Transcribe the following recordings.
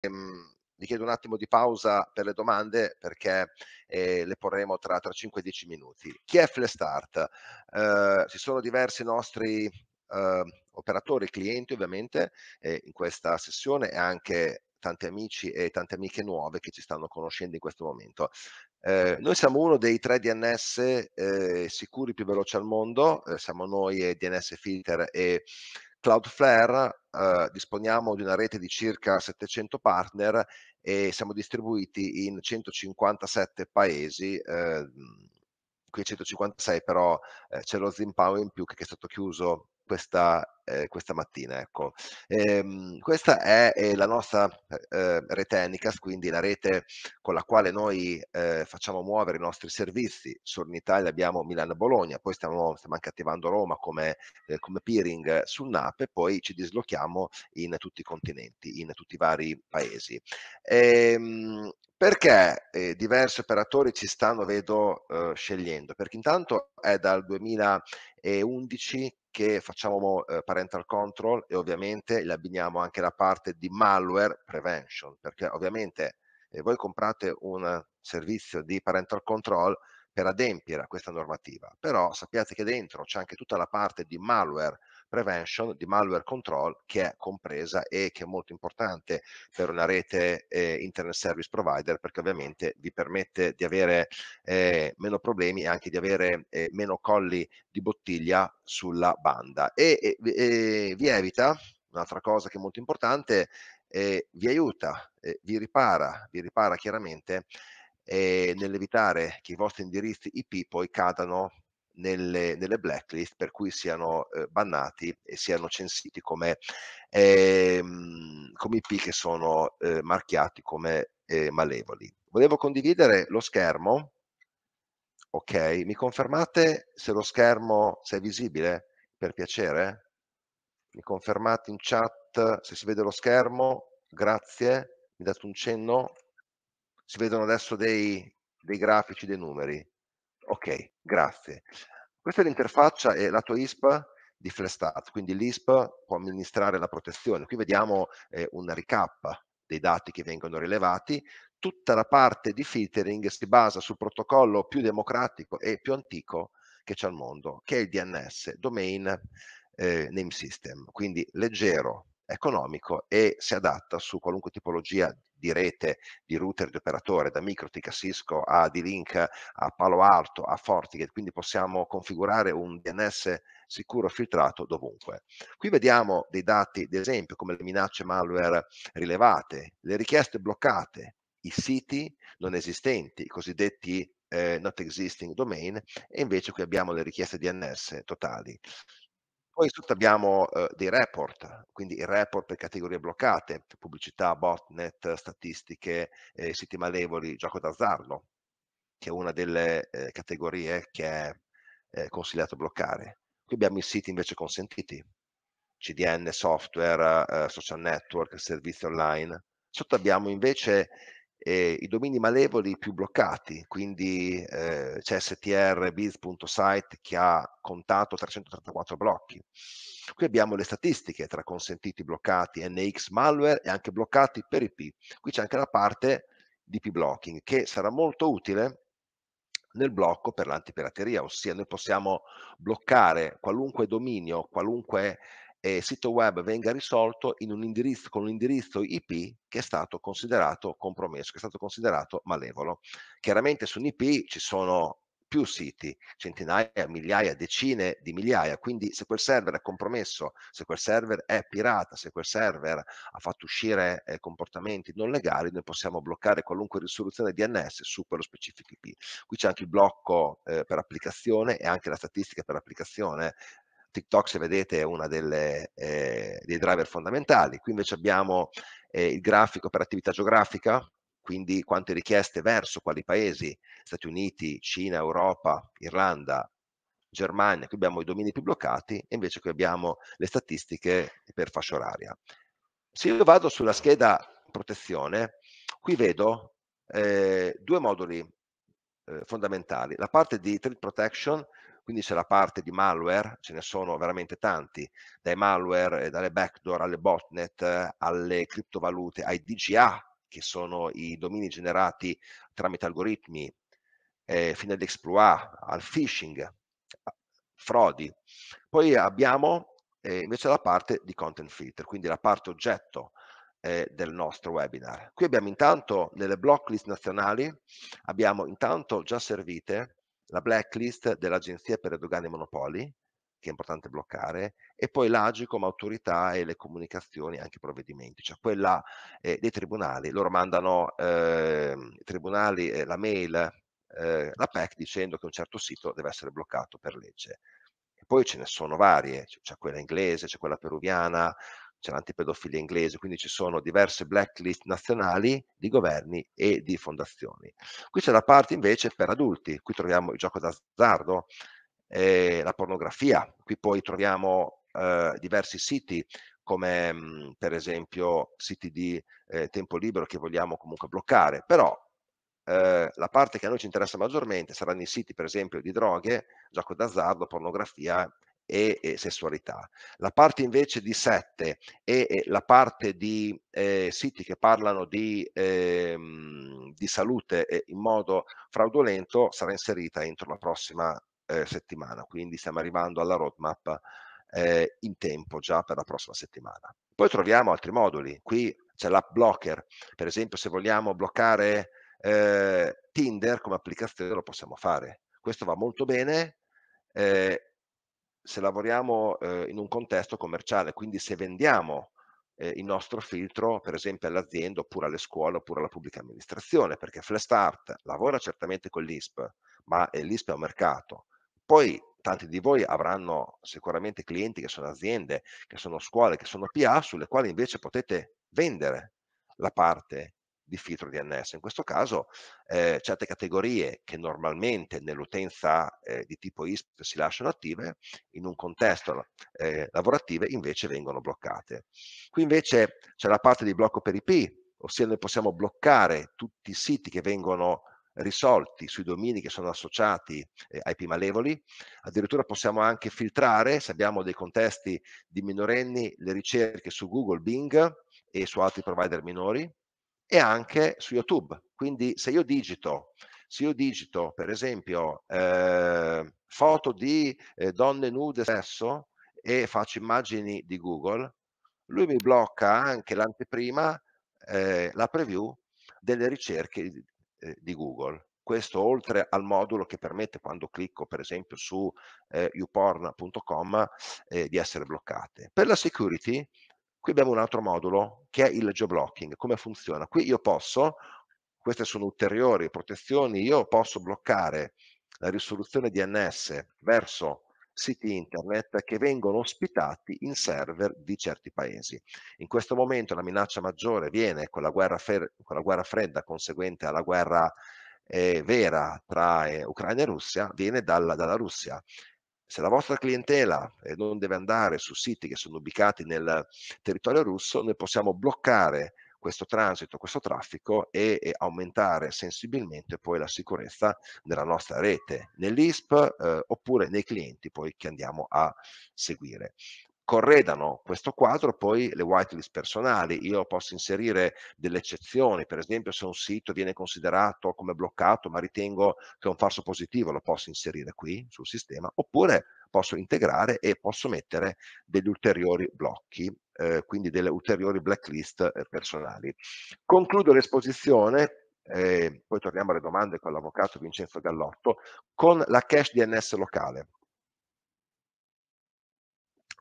vi ehm, chiedo un attimo di pausa per le domande perché eh, le porremo tra, tra 5 e 10 minuti. Chi è Flestart? Eh, ci sono diversi nostri eh, operatori, clienti ovviamente, eh, in questa sessione e anche tanti amici e tante amiche nuove che ci stanno conoscendo in questo momento. Eh, noi siamo uno dei tre DNS eh, sicuri più veloci al mondo, eh, siamo noi DNS Filter e Cloudflare eh, disponiamo di una rete di circa 700 partner e siamo distribuiti in 157 paesi, eh, qui 156 però eh, c'è lo Zimbabwe in più che è stato chiuso questa, eh, questa mattina. Ecco. Ehm, questa è, è, eh, la nostra eh, rete Enicast, quindi la rete con la quale noi eh, facciamo muovere i nostri servizi. Su in Italia abbiamo Milano-Bologna, e poi stiamo, stiamo, anche attivando Roma come, eh, come peering sul NAP e poi ci dislochiamo in tutti i continenti, in tutti i vari paesi. Ehm, perché eh, diversi operatori ci stanno, vedo, eh, scegliendo? Perché intanto è dal 2000, e 11 che facciamo eh, parental control e ovviamente le abbiniamo anche la parte di malware prevention, perché ovviamente eh, voi comprate un servizio di parental control per adempiere a questa normativa, però sappiate che dentro c'è anche tutta la parte di malware prevention, di malware control che è compresa e che è molto importante per una rete eh, internet service provider perché ovviamente vi permette di avere eh, meno problemi e anche di avere eh, meno colli di bottiglia sulla banda e, e, e vi evita un'altra cosa che è molto importante vi aiuta vi ripara vi ripara chiaramente nell'evitare che i vostri indirizzi IP poi cadano nelle, nelle blacklist per cui siano eh, bannati e siano censiti come, ehm, come IP che sono eh, marchiati come eh, malevoli. Volevo condividere lo schermo. Ok, mi confermate se lo schermo se è visibile per piacere? Mi confermate in chat se si vede lo schermo? Grazie, mi date un cenno? Si vedono adesso dei, dei grafici, dei numeri. Ok, grazie. Questa è l'interfaccia e lato ISP di Flestat, quindi l'ISP può amministrare la protezione. Qui vediamo eh, un recap dei dati che vengono rilevati, tutta la parte di filtering si basa sul protocollo più democratico e più antico che c'è al mondo, che è il DNS, Domain eh, Name System, quindi leggero, economico e si adatta su qualunque tipologia di rete, di router, di operatore, da Microtik a Cisco a D-Link a Palo Alto a Fortigate, quindi possiamo configurare un DNS sicuro filtrato dovunque. Qui vediamo dei dati, ad esempio, come le minacce malware rilevate, le richieste bloccate, i siti non esistenti, i cosiddetti eh, not existing domain, e invece qui abbiamo le richieste DNS totali. Poi sotto abbiamo eh, dei report, quindi i report per categorie bloccate, pubblicità, botnet, statistiche, eh, siti malevoli, gioco d'azzardo, che è una delle eh, categorie che è eh, consigliato bloccare. Qui abbiamo i siti invece consentiti, CDN, software, eh, social network, servizi online. Sotto abbiamo invece eh, i domini malevoli più bloccati, quindi eh, c'è strbiz.site che ha contato 334 blocchi. Qui abbiamo le statistiche tra consentiti bloccati NX malware e anche bloccati per IP. Qui c'è anche la parte di IP blocking che sarà molto utile nel blocco per l'antipirateria, ossia noi possiamo bloccare qualunque dominio, qualunque eh, sito web venga risolto un indirizzo, con un indirizzo IP che è stato considerato compromesso, che è stato considerato malevolo. Chiaramente su un IP ci sono più siti, centinaia, migliaia, decine di migliaia, quindi se quel server è compromesso, se quel server è pirata, se quel server ha fatto uscire eh, comportamenti non legali, noi possiamo bloccare qualunque risoluzione DNS su quello specifico IP. Qui c'è anche il blocco eh, per applicazione e anche la statistica per applicazione TikTok, se vedete, è uno eh, dei driver fondamentali. Qui invece abbiamo eh, il grafico per attività geografica, quindi quante richieste verso quali paesi, Stati Uniti, Cina, Europa, Irlanda, Germania, qui abbiamo i domini più bloccati, e invece qui abbiamo le statistiche per fascia oraria. Se io vado sulla scheda protezione, qui vedo eh, due moduli eh, fondamentali, la parte di threat protection quindi c'è la parte di malware, ce ne sono veramente tanti, dai malware, eh, dalle backdoor alle botnet, eh, alle criptovalute, ai DGA, che sono i domini generati tramite algoritmi, eh, fino agli exploit, al phishing, frodi. Poi abbiamo eh, invece la parte di content filter, quindi la parte oggetto eh, del nostro webinar. Qui abbiamo intanto nelle blocklist nazionali, abbiamo intanto già servite la blacklist dell'Agenzia per le Dogane e i Monopoli, che è importante bloccare, e poi l'AGI come autorità e le comunicazioni, anche i provvedimenti, cioè quella eh, dei tribunali. Loro mandano eh, i tribunali eh, la mail, eh, la PEC, dicendo che un certo sito deve essere bloccato per legge. E poi ce ne sono varie, c'è quella inglese, c'è quella peruviana, c'è l'antipedofilia inglese, quindi ci sono diverse blacklist nazionali di governi e di fondazioni. Qui c'è la parte invece per adulti, qui troviamo il gioco d'azzardo, eh, la pornografia, qui poi troviamo eh, diversi siti come mh, mm, per esempio siti di eh, tempo libero che vogliamo comunque bloccare, però eh, la parte che a noi ci interessa maggiormente saranno i siti per esempio di droghe, gioco d'azzardo, pornografia e, e sessualità. La parte invece di sette e, la parte di eh, siti che parlano di, eh, di salute eh, in modo fraudolento sarà inserita entro la prossima eh, settimana, quindi stiamo arrivando alla roadmap eh, in tempo già per la prossima settimana. Poi troviamo altri moduli, qui c'è l'app blocker, per esempio se vogliamo bloccare eh, Tinder come applicazione lo possiamo fare. Questo va molto bene, eh, se lavoriamo eh, in un contesto commerciale, quindi se vendiamo eh, il nostro filtro, per esempio all'azienda oppure alle scuole oppure alla pubblica amministrazione, perché Flestart lavora certamente con l'ISP, ma eh, l'ISP è un mercato. Poi tanti di voi avranno sicuramente clienti che sono aziende, che sono scuole, che sono PA, sulle quali invece potete vendere la parte di filtro DNS. In questo caso eh, certe categorie che normalmente nell'utenza eh, di tipo ISP si lasciano attive, in un contesto eh, lavorativo invece vengono bloccate. Qui invece c'è la parte di blocco per IP, ossia noi possiamo bloccare tutti i siti che vengono risolti sui domini che sono associati eh, ai IP malevoli, addirittura possiamo anche filtrare se abbiamo dei contesti di minorenni le ricerche su Google, Bing e su altri provider minori, e anche su YouTube. Quindi se io digito, se io digito per esempio eh, foto di eh, donne nude sesso e faccio immagini di Google, lui mi blocca anche l'anteprima, eh, la preview delle ricerche di eh, Google. Questo oltre al modulo che permette quando clicco per esempio su eh, uporn.com eh, di essere bloccate. Per la security Qui abbiamo un altro modulo che è il geoblocking. Come funziona? Qui io posso, queste sono ulteriori protezioni, io posso bloccare la risoluzione DNS verso siti internet che vengono ospitati in server di certi paesi. In questo momento la minaccia maggiore viene con la guerra, con la guerra fredda conseguente alla guerra eh, vera tra eh, Ucraina e Russia, viene dalla, dalla Russia se la vostra clientela eh, non deve andare su siti che sono ubicati nel territorio russo, noi possiamo bloccare questo transito, questo traffico e, e aumentare sensibilmente poi la sicurezza della nostra rete, nell'ISP eh, oppure nei clienti poi che andiamo a seguire corredano questo quadro poi le whitelist personali. Io posso inserire delle eccezioni, per esempio se un sito viene considerato come bloccato ma ritengo che è un falso positivo, lo posso inserire qui sul sistema, oppure posso integrare e posso mettere degli ulteriori blocchi, eh, quindi delle ulteriori blacklist eh, personali. Concludo l'esposizione eh, poi torniamo alle domande con l'avvocato Vincenzo Gallotto, con la cache DNS locale.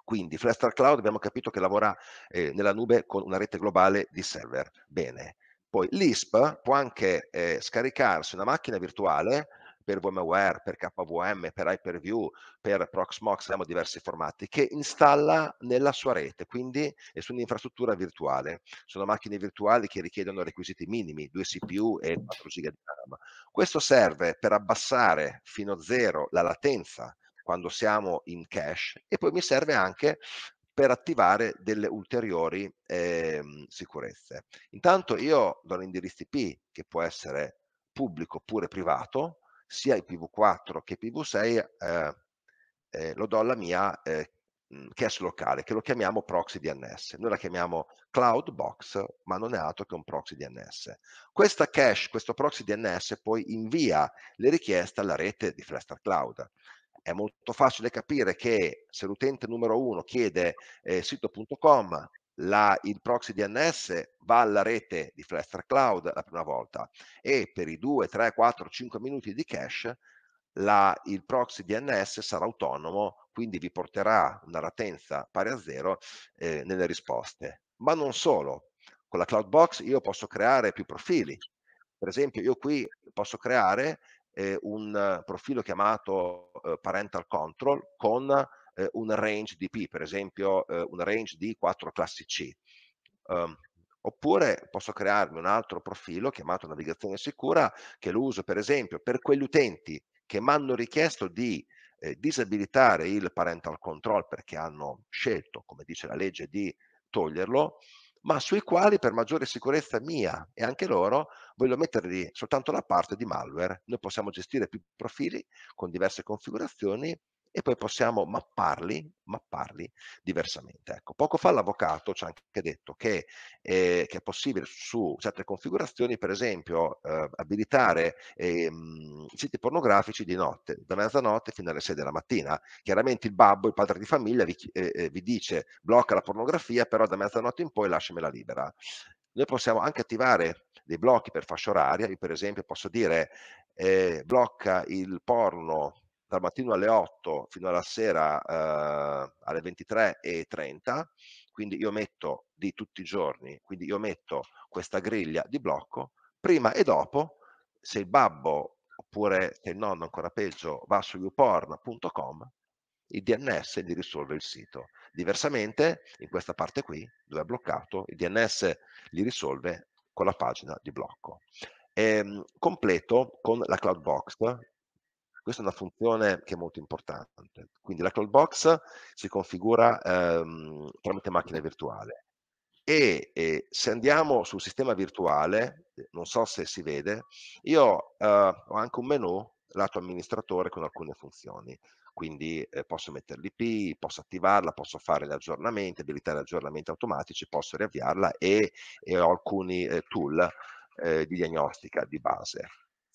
Quindi Flutter Cloud abbiamo capito che lavora eh, nella nube con una rete globale di server. Bene. Poi l'ISP può anche eh, scaricarsi una macchina virtuale per VMware, per KVM, per Hyperview, per Proxmox, abbiamo diversi formati, che installa nella sua rete, quindi è su un'infrastruttura virtuale. Sono macchine virtuali che richiedono requisiti minimi, 2 CPU e 4 GB di RAM. Questo serve per abbassare fino a zero la latenza quando siamo in cache e poi mi serve anche per attivare delle ulteriori eh, sicurezze. Intanto io do l'indirizzo IP che può essere pubblico oppure privato, sia IPv4 che IPv6, eh, eh, lo do alla mia eh, cache locale, che lo chiamiamo proxy DNS. Noi la chiamiamo cloud box, ma non è altro che un proxy DNS. Questa cache, questo proxy DNS poi invia le richieste alla rete di Flutter Cloud è molto facile capire che se l'utente numero uno chiede eh, sito.com, la, il proxy DNS va alla rete di Flaster Cloud la prima volta e per i 2, 3, 4, 5 minuti di cache la, il proxy DNS sarà autonomo, quindi vi porterà una latenza pari a zero eh, nelle risposte. Ma non solo, con la Cloud Box io posso creare più profili. Per esempio io qui posso creare eh, un profilo chiamato eh, parental control con eh, un range di P, per esempio eh, un range di 4 classi C. Um, oppure posso crearmi un altro profilo chiamato navigazione sicura che lo uso per esempio per quegli utenti che mi hanno richiesto di eh, disabilitare il parental control perché hanno scelto, come dice la legge, di toglierlo ma sui quali per maggiore sicurezza mia e anche loro voglio mettergli soltanto la parte di malware. Noi possiamo gestire più profili con diverse configurazioni e poi possiamo mapparli, mapparli diversamente. Ecco, poco fa l'avvocato ci ha anche detto che, eh, che, è possibile su certe configurazioni, per esempio, eh, abilitare eh, siti pornografici di notte, da mezzanotte fino alle 6 della mattina. Chiaramente il babbo, il padre di famiglia, vi, eh, eh, vi dice blocca la pornografia, però da mezzanotte in poi lasciamela libera. Noi possiamo anche attivare dei blocchi per fascia oraria, io per esempio posso dire eh, blocca il porno dal mattino alle 8 fino alla sera eh, alle 30, quindi io metto di tutti i giorni, quindi io metto questa griglia di blocco prima e dopo, se il babbo oppure se il nonno ancora peggio va su youporn.com, il DNS gli risolve il sito. Diversamente, in questa parte qui, dove è bloccato, il DNS li risolve con la pagina di blocco. E, ehm, completo con la Cloud Box, questa è una funzione che è molto importante. Quindi la call box si configura ehm, tramite macchina virtuale. E, e, se andiamo sul sistema virtuale, eh, non so se si vede, io eh, ho anche un menu lato amministratore con alcune funzioni. Quindi eh, posso mettere l'IP, posso attivarla, posso fare gli aggiornamenti, abilitare gli aggiornamenti automatici, posso riavviarla e, e ho alcuni eh, tool eh, di diagnostica di base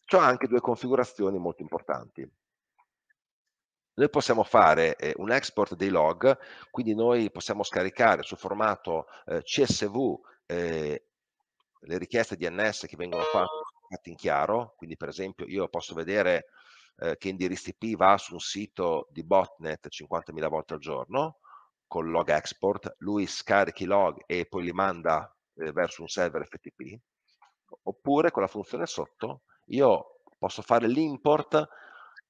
ciò ha anche due configurazioni molto importanti. Noi possiamo fare eh, un export dei log, quindi noi possiamo scaricare su formato eh, CSV eh, le richieste DNS che vengono fatte in chiaro, quindi per esempio io posso vedere eh, che indirizzo IP va su un sito di botnet 50.000 volte al giorno con log export, lui scarica i log e poi li manda eh, verso un server FTP, oppure con la funzione sotto io posso fare l'import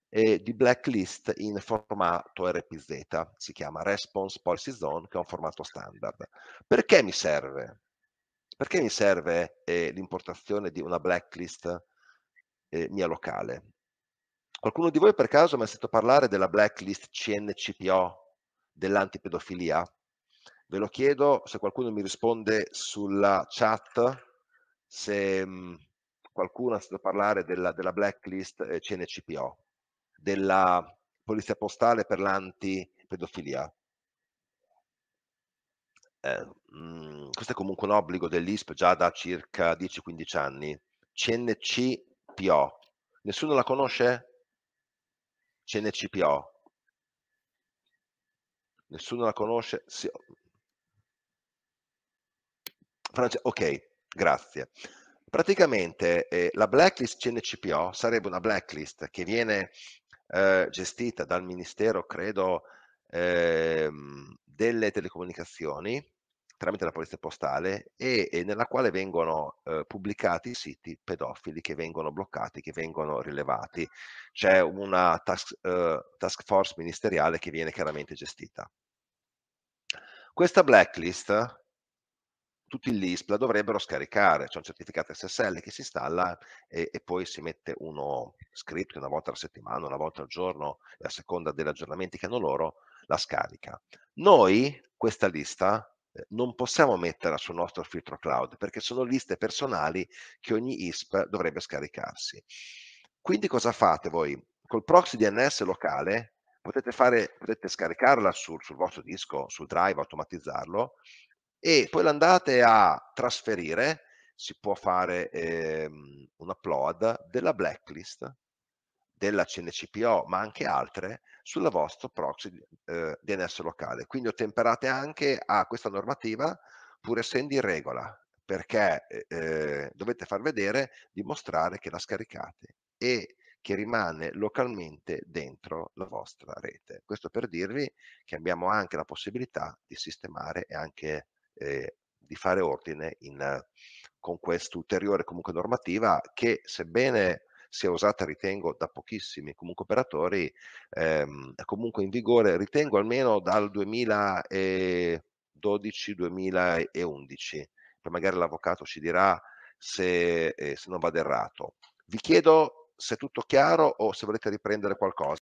eh, di blacklist in formato RPZ, si chiama Response Policy Zone, che è un formato standard. Perché mi serve? Perché mi serve eh, l'importazione di una blacklist eh, mia locale? Qualcuno di voi per caso mi ha sentito parlare della blacklist CNCPO dell'antipedofilia? Ve lo chiedo se qualcuno mi risponde sulla chat se mh, mm, qualcuno ha sentito parlare della, della blacklist eh, CNCPO, della polizia postale per l'antipedofilia. Eh, mm, questo è comunque un obbligo dell'ISP già da circa 10-15 anni. CNCPO. Nessuno la conosce? CNCPO. Nessuno la conosce? Sì. Francia, ok, grazie. Praticamente eh, la blacklist CNCPO sarebbe una blacklist che viene eh, gestita dal Ministero, credo, eh, delle telecomunicazioni tramite la polizia postale e, e nella quale vengono eh, pubblicati i siti pedofili che vengono bloccati, che vengono rilevati. C'è una task, eh, task force ministeriale che viene chiaramente gestita. Questa blacklist tutti gli ISP la dovrebbero scaricare, c'è un certificato SSL che si installa e, e, poi si mette uno script una volta alla settimana, una volta al giorno, a seconda degli aggiornamenti che hanno loro, la scarica. Noi questa lista eh, non possiamo metterla sul nostro filtro cloud perché sono liste personali che ogni ISP dovrebbe scaricarsi. Quindi cosa fate voi? Col proxy DNS locale potete, fare, potete scaricarla sul, sul vostro disco, sul drive, automatizzarlo e poi l'andate a trasferire, si può fare ehm, un upload della blacklist della CNCPO, ma anche altre, sulla vostra proxy eh, DNS locale. Quindi ottemperate anche a questa normativa, pur essendo in regola, perché eh, dovete far vedere, dimostrare che la scaricate e che rimane localmente dentro la vostra rete. Questo per dirvi che abbiamo anche la possibilità di sistemare e anche eh, di fare ordine in, con quest'ulteriore comunque normativa che sebbene sia usata ritengo da pochissimi comunque operatori ehm, è comunque in vigore ritengo almeno dal 2012-2011 poi magari l'avvocato ci dirà se, eh, se non vado errato vi chiedo se è tutto chiaro o se volete riprendere qualcosa